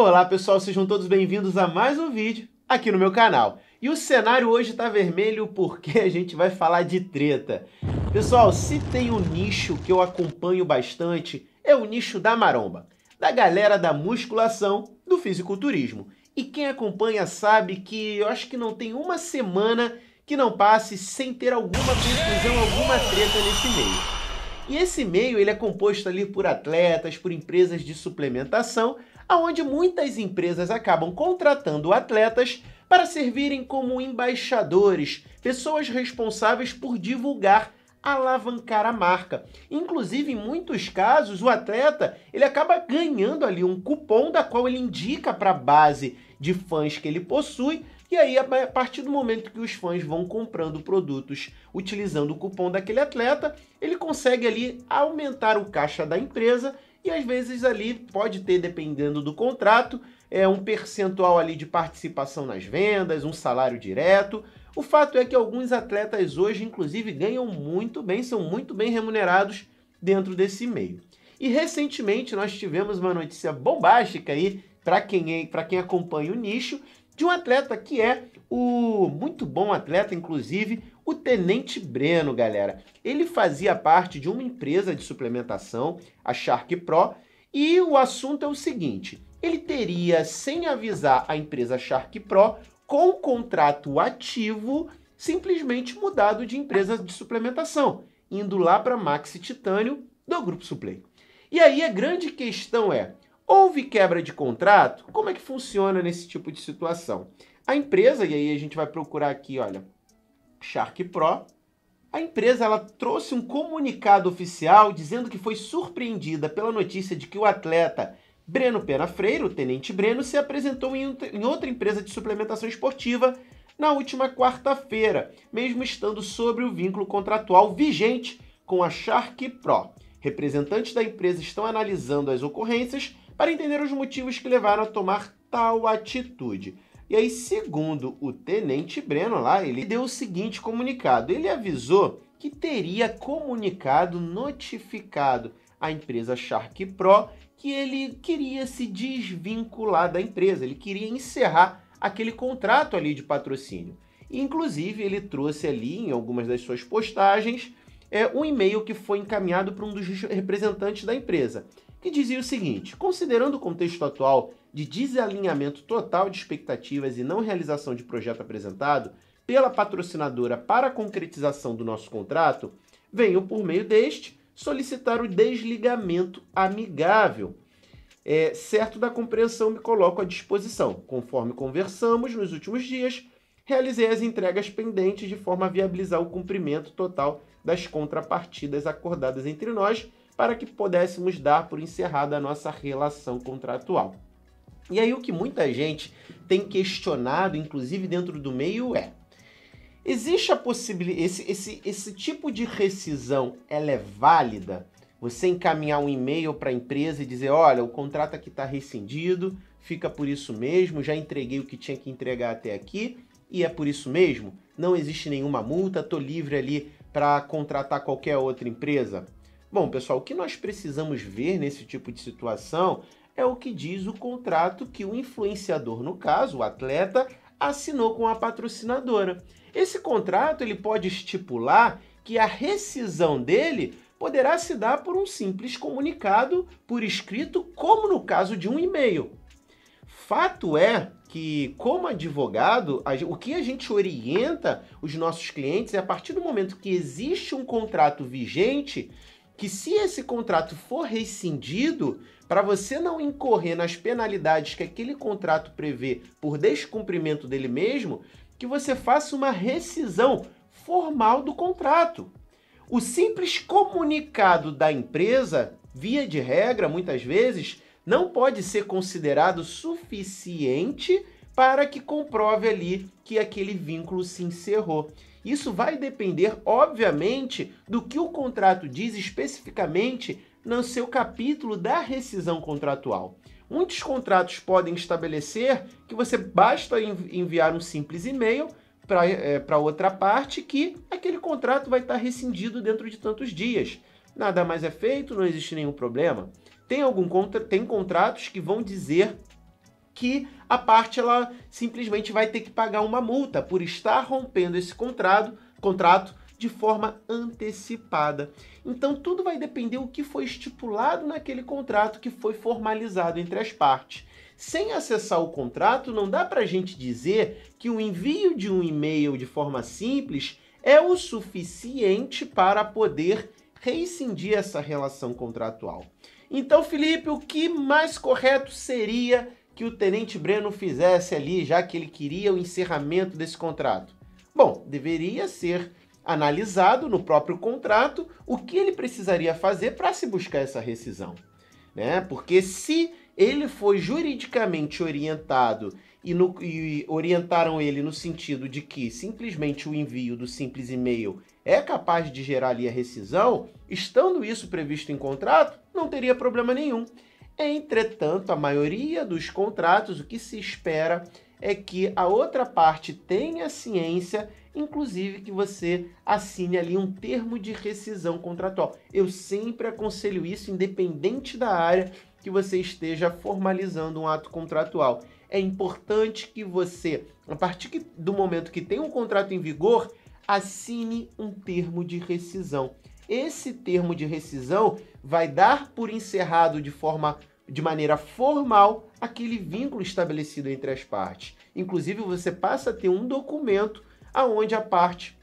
Olá pessoal, sejam todos bem-vindos a mais um vídeo aqui no meu canal. E o cenário hoje tá vermelho porque a gente vai falar de treta. Pessoal, se tem um nicho que eu acompanho bastante, é o nicho da maromba, da galera da musculação, do fisiculturismo. E quem acompanha sabe que eu acho que não tem uma semana que não passe sem ter alguma confusão, alguma treta nesse meio. E esse meio ele é composto ali por atletas, por empresas de suplementação aonde muitas empresas acabam contratando atletas para servirem como embaixadores, pessoas responsáveis por divulgar alavancar a marca. Inclusive, em muitos casos, o atleta ele acaba ganhando ali um cupom da qual ele indica para a base de fãs que ele possui. E aí, a partir do momento que os fãs vão comprando produtos utilizando o cupom daquele atleta, ele consegue ali aumentar o caixa da empresa e às vezes ali pode ter, dependendo do contrato, é um percentual ali de participação nas vendas, um salário direto. O fato é que alguns atletas hoje, inclusive, ganham muito bem, são muito bem remunerados dentro desse meio. E recentemente nós tivemos uma notícia bombástica aí para quem, é, quem acompanha o nicho de um atleta que é o muito bom atleta, inclusive, o Tenente Breno, galera, ele fazia parte de uma empresa de suplementação, a Shark Pro, e o assunto é o seguinte: ele teria, sem avisar a empresa Shark Pro, com o contrato ativo, simplesmente mudado de empresa de suplementação, indo lá para Maxi Titânio do Grupo Suplay. E aí a grande questão é: houve quebra de contrato? Como é que funciona nesse tipo de situação? A empresa, e aí a gente vai procurar aqui, olha, Shark Pro, a empresa ela trouxe um comunicado oficial dizendo que foi surpreendida pela notícia de que o atleta Breno Pena Freire, o tenente Breno, se apresentou em outra empresa de suplementação esportiva na última quarta-feira, mesmo estando sobre o vínculo contratual vigente com a Shark Pro. Representantes da empresa estão analisando as ocorrências para entender os motivos que levaram a tomar tal atitude. E aí, segundo o tenente Breno lá, ele deu o seguinte comunicado: ele avisou que teria comunicado, notificado a empresa Shark Pro que ele queria se desvincular da empresa, ele queria encerrar aquele contrato ali de patrocínio. Inclusive, ele trouxe ali em algumas das suas postagens é, um e-mail que foi encaminhado para um dos representantes da empresa, que dizia o seguinte: considerando o contexto atual de desalinhamento total de expectativas e não realização de projeto apresentado pela patrocinadora para a concretização do nosso contrato, venho por meio deste solicitar o desligamento amigável. É, certo da compreensão, me coloco à disposição. Conforme conversamos nos últimos dias, realizei as entregas pendentes de forma a viabilizar o cumprimento total das contrapartidas acordadas entre nós para que pudéssemos dar por encerrada a nossa relação contratual. E aí o que muita gente tem questionado, inclusive dentro do meio, é: existe a possibilidade, esse, esse, esse tipo de rescisão, ela é válida? Você encaminhar um e-mail para a empresa e dizer, olha, o contrato aqui está rescindido, fica por isso mesmo, já entreguei o que tinha que entregar até aqui e é por isso mesmo, não existe nenhuma multa, estou livre ali para contratar qualquer outra empresa. Bom, pessoal, o que nós precisamos ver nesse tipo de situação é o que diz o contrato que o influenciador, no caso, o atleta, assinou com a patrocinadora. Esse contrato ele pode estipular que a rescisão dele poderá se dar por um simples comunicado por escrito, como no caso de um e-mail. Fato é que, como advogado, o que a gente orienta os nossos clientes é a partir do momento que existe um contrato vigente, que se esse contrato for rescindido, para você não incorrer nas penalidades que aquele contrato prevê por descumprimento dele mesmo, que você faça uma rescisão formal do contrato. O simples comunicado da empresa, via de regra, muitas vezes, não pode ser considerado suficiente para que comprove ali que aquele vínculo se encerrou. Isso vai depender, obviamente, do que o contrato diz especificamente no seu capítulo da rescisão contratual. Muitos contratos podem estabelecer que você basta enviar um simples e-mail para é, eh, outra parte que aquele contrato vai estar tá rescindido dentro de tantos dias. Nada mais é feito, não existe nenhum problema. Tem, algum contra... Tem contratos que vão dizer que a parte ela simplesmente vai ter que pagar uma multa por estar rompendo esse contrato, contrato de forma antecipada. Então tudo vai depender o que foi estipulado naquele contrato que foi formalizado entre as partes. Sem acessar o contrato, não dá para a gente dizer que o envio de um e-mail de forma simples é o suficiente para poder rescindir essa relação contratual. Então, Felipe, o que mais correto seria que o Tenente Breno fizesse ali, já que ele queria o encerramento desse contrato? Bom, deveria ser analisado no próprio contrato o que ele precisaria fazer para se buscar essa rescisão, né? Porque se ele foi juridicamente orientado e, no, e, orientaram ele no sentido de que simplesmente o envio do simples e-mail é capaz de gerar ali a rescisão, estando isso previsto em contrato, não teria problema nenhum. Entretanto, a maioria dos contratos, o que se espera é que a outra parte tenha ciência, inclusive que você assine ali um termo de rescisão contratual. Eu sempre aconselho isso, independente da área que você esteja formalizando um ato contratual. É importante que você, a partir do momento que tem um contrato em vigor, assine um termo de rescisão. Esse termo de rescisão vai dar por encerrado de forma de maneira formal aquele vínculo estabelecido entre as partes. Inclusive, você passa a ter um documento aonde a parte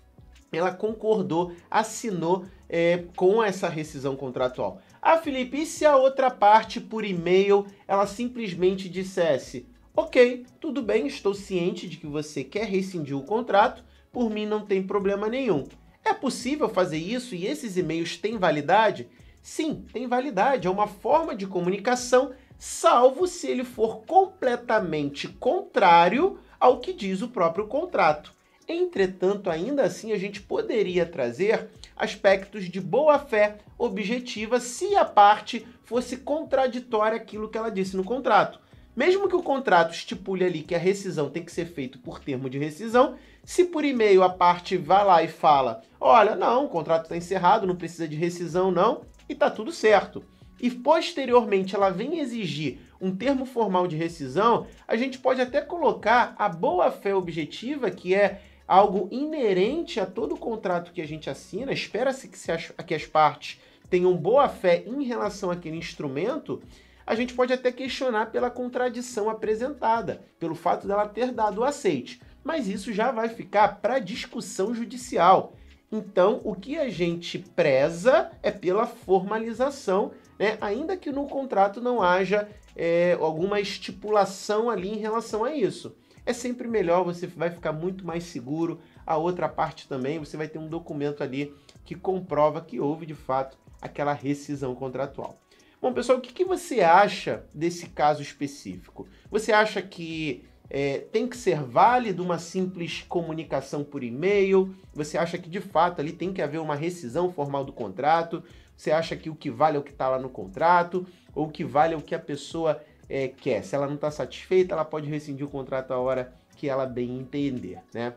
ela concordou, assinou é, com essa rescisão contratual. Ah, Felipe, e se a outra parte, por e-mail, ela simplesmente dissesse: Ok, tudo bem, estou ciente de que você quer rescindir o contrato, por mim não tem problema nenhum. É possível fazer isso e esses e-mails têm validade? sim, tem validade, é uma forma de comunicação, salvo se ele for completamente contrário ao que diz o próprio contrato. Entretanto, ainda assim, a gente poderia trazer aspectos de boa-fé objetiva se a parte fosse contraditória àquilo que ela disse no contrato. Mesmo que o contrato estipule ali que a rescisão tem que ser feita por termo de rescisão, se por e-mail a parte vai lá e fala: olha, não, o contrato está encerrado, não precisa de rescisão, não, e tá tudo certo. E posteriormente ela vem exigir um termo formal de rescisão, a gente pode até colocar a boa-fé objetiva, que é algo inerente a todo contrato que a gente assina, espera-se que, que as partes tenham boa-fé em relação àquele instrumento, a gente pode até questionar pela contradição apresentada, pelo fato dela ter dado o aceite. Mas isso já vai ficar para discussão judicial. Então, o que a gente preza é pela formalização, né? ainda que no contrato não haja é, alguma estipulação ali em relação a isso. É sempre melhor, você vai ficar muito mais seguro. A outra parte também, você vai ter um documento ali que comprova que houve de fato aquela rescisão contratual. Bom, pessoal, o que, que você acha desse caso específico? Você acha que é, tem que ser válido uma simples comunicação por e-mail? Você acha que de fato ali tem que haver uma rescisão formal do contrato? Você acha que o que vale é o que está lá no contrato? Ou o que vale é o que a pessoa é, quer? Se ela não está satisfeita, ela pode rescindir o contrato a hora que ela bem entender, né?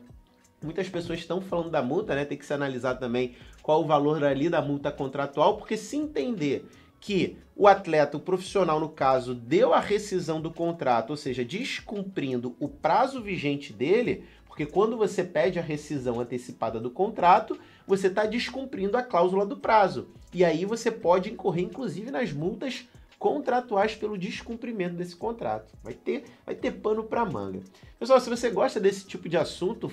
Muitas pessoas estão falando da multa, né? Tem que se analisar também qual o valor ali da multa contratual, porque se entender que o atleta, o profissional, no caso, deu a rescisão do contrato, ou seja, descumprindo o prazo vigente dele, porque quando você pede a rescisão antecipada do contrato, você está descumprindo a cláusula do prazo. E aí você pode incorrer, inclusive, nas multas contratuais pelo descumprimento desse contrato. Vai ter, vai ter pano para manga. Pessoal, se você gosta desse tipo de assunto,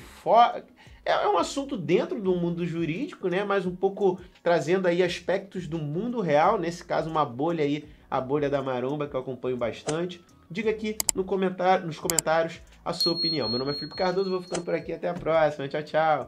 é, é um assunto dentro do mundo jurídico, né? Mas um pouco trazendo aí aspectos do mundo real, nesse caso uma bolha aí, a bolha da maromba que eu acompanho bastante. Diga aqui no comentário, nos comentários a sua opinião. Meu nome é Felipe Cardoso, vou ficando por aqui até a próxima. Tchau, tchau.